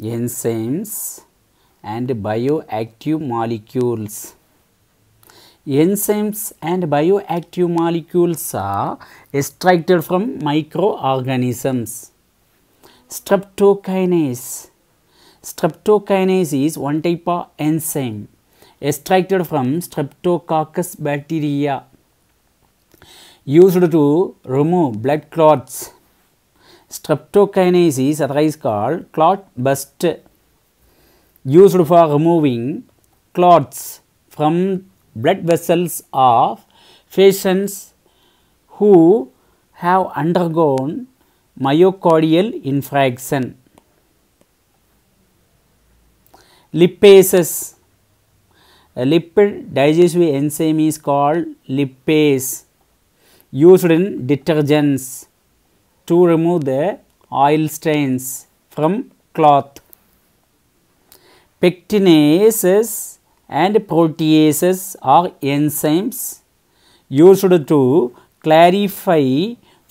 enzymes and bioactive molecules. Enzymes and bioactive molecules are extracted from microorganisms. Streptokinase. Streptokinase is one type of enzyme extracted from Streptococcus bacteria used to remove blood clots Streptokinase is otherwise called clot bust, used for removing clots from blood vessels of patients who have undergone myocardial infraction. Lipases, a lipid digestive enzyme is called lipase, used in detergents to remove the oil stains from cloth. Pectinases and proteases are enzymes used to clarify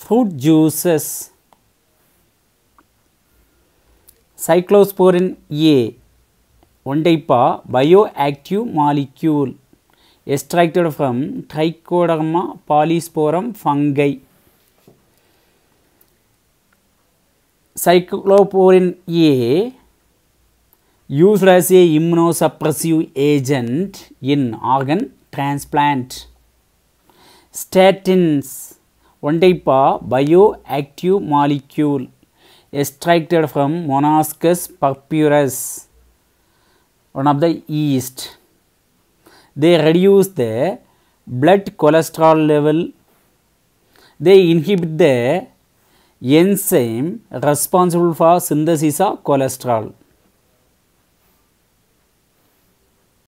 fruit juices. Cyclosporin A, one type of bioactive molecule extracted from Trichoderma polysporum fungi. Cycloporin, A used as a immunosuppressive agent in organ transplant. Statins, one type of bioactive molecule extracted from Monascus purpurus, one of the yeast. They reduce the blood cholesterol level. They inhibit the enzyme responsible for synthesis of cholesterol.